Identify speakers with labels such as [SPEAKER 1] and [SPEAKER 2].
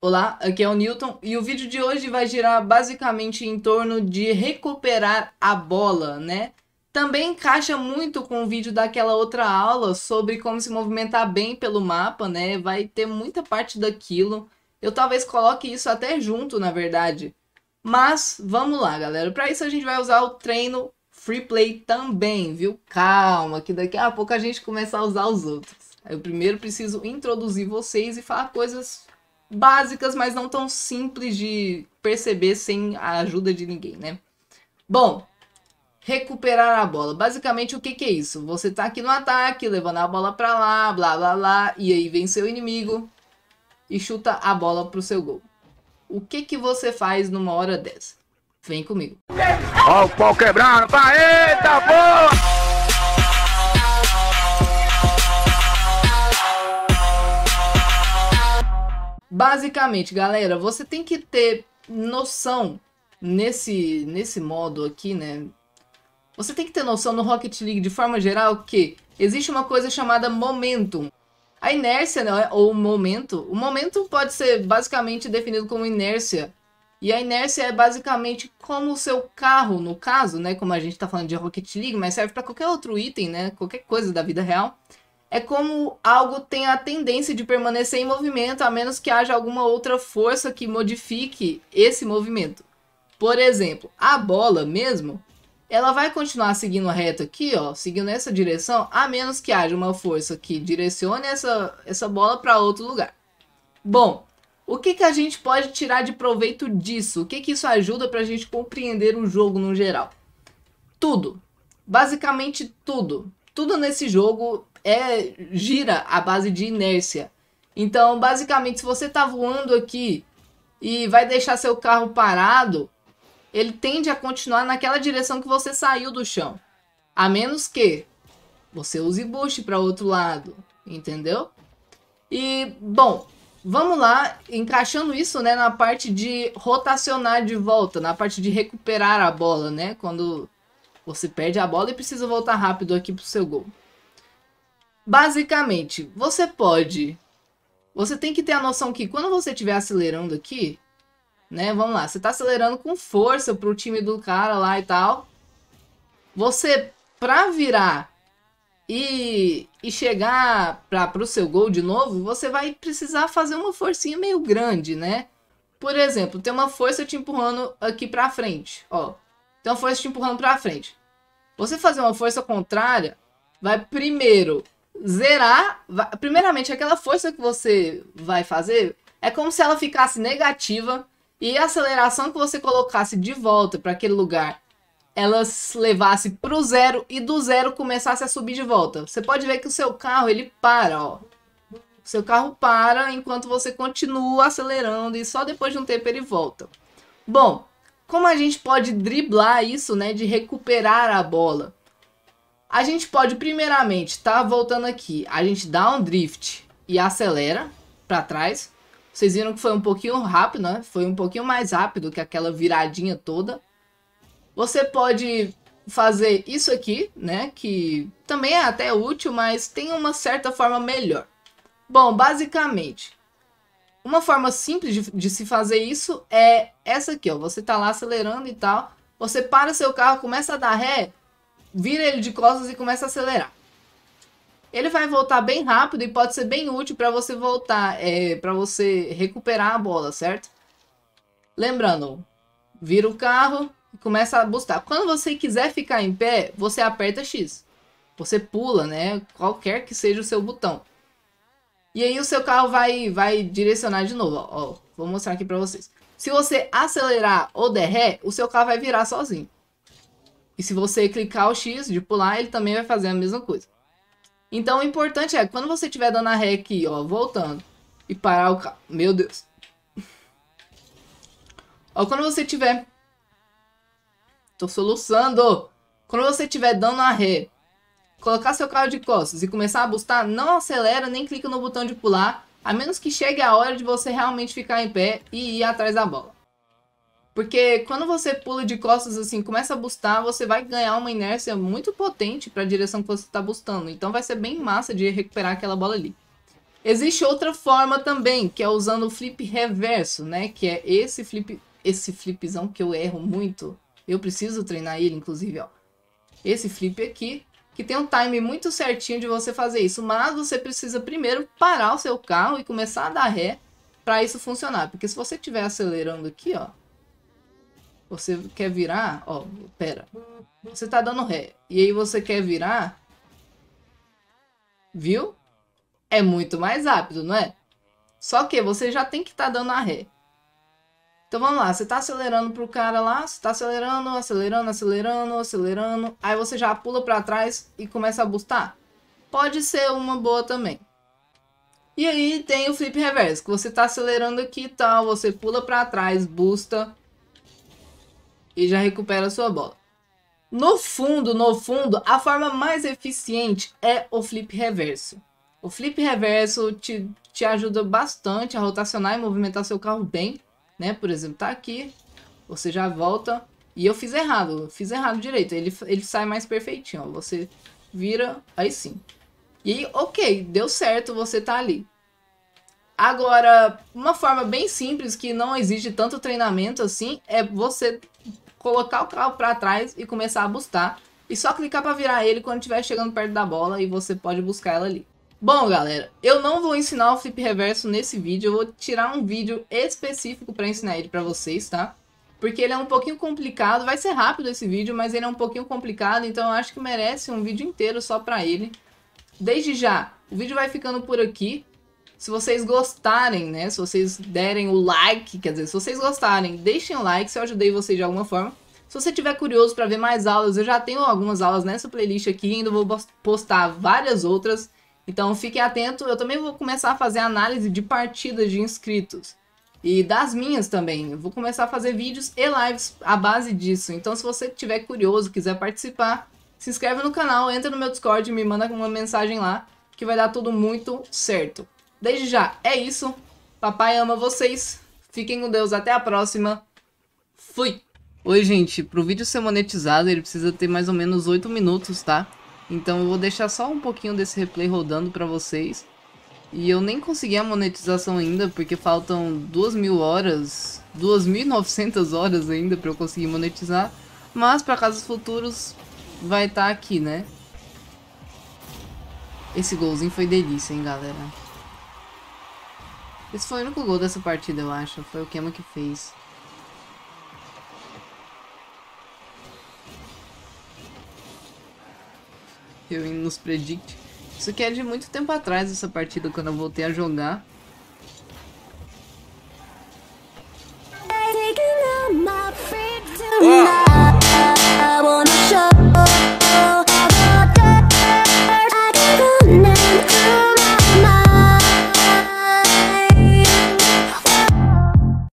[SPEAKER 1] Olá, aqui é o Newton e o vídeo de hoje vai girar basicamente em torno de recuperar a bola, né? Também encaixa muito com o vídeo daquela outra aula sobre como se movimentar bem pelo mapa, né? Vai ter muita parte daquilo. Eu talvez coloque isso até junto, na verdade. Mas vamos lá, galera. Para isso a gente vai usar o treino free play também, viu? Calma, que daqui a pouco a gente começa a usar os outros. Eu primeiro preciso introduzir vocês e falar coisas básicas, mas não tão simples de perceber sem a ajuda de ninguém, né? Bom, recuperar a bola. Basicamente, o que, que é isso? Você tá aqui no ataque, levando a bola para lá, blá blá blá, e aí vem seu inimigo e chuta a bola pro seu gol. O que que você faz numa hora dessa? Vem comigo. Ó o pau quebrando, eita tá boa! Basicamente, galera, você tem que ter noção nesse, nesse modo aqui, né? Você tem que ter noção no Rocket League de forma geral que existe uma coisa chamada momentum. A inércia, né, ou momento, o momento pode ser basicamente definido como inércia. E a inércia é basicamente como o seu carro, no caso, né, como a gente está falando de Rocket League, mas serve para qualquer outro item, né, qualquer coisa da vida real é como algo tem a tendência de permanecer em movimento a menos que haja alguma outra força que modifique esse movimento. Por exemplo, a bola mesmo, ela vai continuar seguindo reto aqui, ó, seguindo essa direção, a menos que haja uma força que direcione essa, essa bola para outro lugar. Bom, o que, que a gente pode tirar de proveito disso? O que, que isso ajuda para a gente compreender o jogo no geral? Tudo. Basicamente tudo. Tudo nesse jogo é, gira à base de inércia. Então, basicamente, se você está voando aqui e vai deixar seu carro parado, ele tende a continuar naquela direção que você saiu do chão. A menos que você use boost para outro lado, entendeu? E, bom, vamos lá, encaixando isso né, na parte de rotacionar de volta, na parte de recuperar a bola, né? Quando você perde a bola e precisa voltar rápido aqui para o seu gol. Basicamente, você pode... Você tem que ter a noção que quando você estiver acelerando aqui, né? Vamos lá, você tá acelerando com força pro time do cara lá e tal. Você, pra virar e, e chegar pra, pro seu gol de novo, você vai precisar fazer uma forcinha meio grande, né? Por exemplo, tem uma força te empurrando aqui pra frente, ó. Tem uma força te empurrando pra frente. Você fazer uma força contrária, vai primeiro zerar. Primeiramente, aquela força que você vai fazer é como se ela ficasse negativa e a aceleração que você colocasse de volta para aquele lugar ela levasse para o zero e do zero começasse a subir de volta. Você pode ver que o seu carro ele para, ó. O seu carro para enquanto você continua acelerando e só depois de um tempo ele volta. Bom, como a gente pode driblar isso, né, de recuperar a bola? A gente pode primeiramente, tá voltando aqui, a gente dá um drift e acelera para trás. Vocês viram que foi um pouquinho rápido, né? Foi um pouquinho mais rápido que aquela viradinha toda. Você pode fazer isso aqui, né? Que também é até útil, mas tem uma certa forma melhor. Bom, basicamente, uma forma simples de, de, se fazer isso é essa aqui, ó. Você tá lá acelerando e tal. Você para seu carro, começa a dar ré vira ele de costas e começa a acelerar. Ele vai voltar bem rápido e pode ser bem útil para você voltar, é, para você recuperar a bola, certo? Lembrando, vira o carro e começa a buscar. Quando você quiser ficar em pé, você aperta X. Você pula, né? Qualquer que seja o seu botão. E aí o seu carro vai, vai direcionar de novo. Ó, ó vou mostrar aqui para vocês. Se você acelerar ou der ré, o seu carro vai virar sozinho. E se você clicar o X de pular, ele também vai fazer a mesma coisa. Então o importante é, quando você estiver dando a ré aqui, ó, voltando, e parar o carro. Meu Deus. ó, quando você tiver... Tô soluçando. Quando você tiver dando a ré, colocar seu carro de costas e começar a bustar, não acelera nem clica no botão de pular, a menos que chegue a hora de você realmente ficar em pé e ir atrás da bola. Porque quando você pula de costas assim, começa a bustar, você vai ganhar uma inércia muito potente para a direção que você está bustando. Então vai ser bem massa de recuperar aquela bola ali. Existe outra forma também, que é usando o flip reverso, né? Que é esse flip, esse flipzão que eu erro muito. Eu preciso treinar ele, inclusive, ó. Esse flip aqui, que tem um time muito certinho de você fazer isso. Mas você precisa primeiro parar o seu carro e começar a dar ré para isso funcionar. Porque se você estiver acelerando aqui, ó, você quer virar, ó, pera. Você tá dando ré. E aí você quer virar. Viu? É muito mais rápido, não é? Só que você já tem que estar tá dando a ré. Então vamos lá, você tá acelerando pro cara lá, você tá acelerando, acelerando, acelerando, acelerando. Aí você já pula para trás e começa a bustar. Pode ser uma boa também. E aí tem o flip reverso, que você tá acelerando aqui e tal, você pula para trás, busta, e já recupera sua bola. No fundo, no fundo, a forma mais eficiente é o flip reverso. O flip reverso te, te ajuda bastante a rotacionar e movimentar seu carro bem, né? Por exemplo, tá aqui, você já volta. E eu fiz errado, eu fiz errado direito. Ele, ele sai mais perfeitinho, ó. Você vira, aí sim. E ok, deu certo, você tá ali. Agora, uma forma bem simples que não exige tanto treinamento assim é você colocar o carro para trás e começar a bustar. E só clicar para virar ele quando estiver chegando perto da bola e você pode buscar ela ali. Bom, galera, eu não vou ensinar o flip reverso nesse vídeo, eu vou tirar um vídeo específico para ensinar ele para vocês, tá? Porque ele é um pouquinho complicado, vai ser rápido esse vídeo, mas ele é um pouquinho complicado, então eu acho que merece um vídeo inteiro só para ele. Desde já, o vídeo vai ficando por aqui. Se vocês gostarem, né? Se vocês derem o like, quer dizer, se vocês gostarem, deixem o like se eu ajudei vocês de alguma forma. Se você tiver curioso para ver mais aulas, eu já tenho algumas aulas nessa playlist aqui, ainda vou postar várias outras. Então fiquem atento, eu também vou começar a fazer análise de partidas de inscritos. E das minhas também. Eu vou começar a fazer vídeos e lives à base disso. Então se você tiver curioso, quiser participar, se inscreve no canal, entra no meu Discord e me manda uma mensagem lá, que vai dar tudo muito certo. Desde já, é isso. Papai ama vocês. Fiquem com Deus. Até a próxima. Fui! Oi, gente. para o vídeo ser monetizado, ele precisa ter mais ou menos 8 minutos, tá? Então eu vou deixar só um pouquinho desse replay rodando para vocês. E eu nem consegui a monetização ainda, porque faltam 2.000 mil horas, 2.900 horas ainda para eu conseguir monetizar. Mas para casos futuros, vai estar tá aqui, né? Esse golzinho foi delícia, hein, galera. Esse foi o único gol dessa partida, eu acho. Foi o Kema que fez. Eu nos predict. Isso que é de muito tempo atrás essa partida, quando eu voltei a jogar.